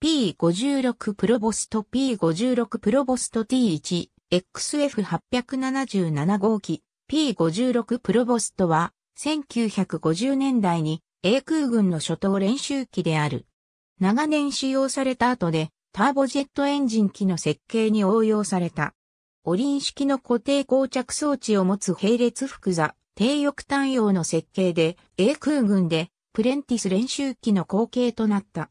P56 プロボスト P56 プロボスト T1、XF877 号機 P56 プロボストは1950年代に A 空軍の初等練習機である。長年使用された後でターボジェットエンジン機の設計に応用された。オリン式の固定膠着装置を持つ並列複座、低翼単葉の設計で、A 空軍で、プレンティス練習機の後継となった。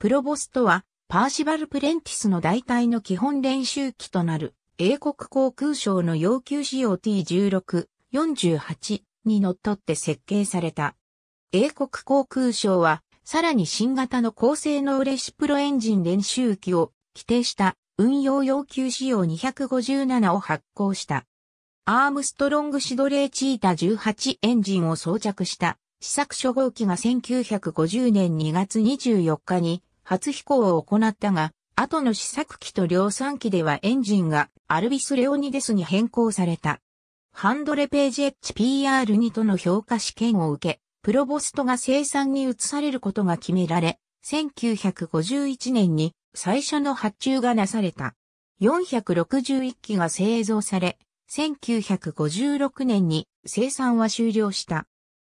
プロボストは、パーシバル・プレンティスの代替の基本練習機となる、英国航空省の要求仕様 T16、48にのっとって設計された。英国航空省は、さらに新型の高性能レシプロエンジン練習機を規定した運用要求仕様257を発行した。アームストロングシドレーチータ18エンジンを装着した試作初号機が1950年2月24日に初飛行を行ったが、後の試作機と量産機ではエンジンがアルビス・レオニデスに変更された。ハンドレページ HPR2 との評価試験を受け、プロボストが生産に移されることが決められ、1951年に最初の発注がなされた。461機が製造され、1956年に生産は終了した。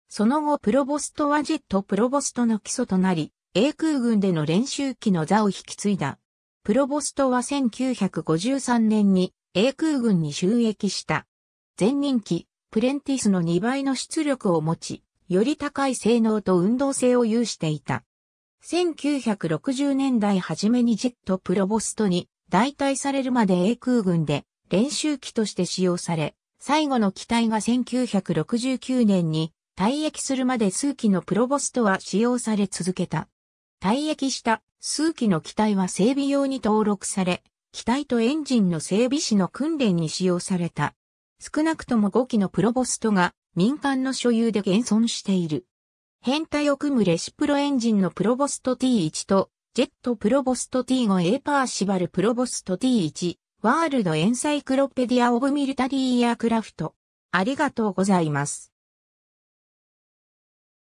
その後プロボストはジェットプロボストの基礎となり、英空軍での練習機の座を引き継いだ。プロボストは1953年に英空軍に収益した。前任機、プレンティスの2倍の出力を持ち、より高い性能と運動性を有していた。1960年代初めにジェットプロボストに代替されるまで英空軍で練習機として使用され、最後の機体が1969年に退役するまで数機のプロボストは使用され続けた。退役した数機の機体は整備用に登録され、機体とエンジンの整備士の訓練に使用された。少なくとも5機のプロボストが民間の所有で現存している。変態を組むレシプロエンジンのプロボスト T1 と、ジェットプロボスト T5A パーシバルプロボスト T1、ワールドエンサイクロペディア・オブ・ミルタリー・エアクラフト。ありがとうございます。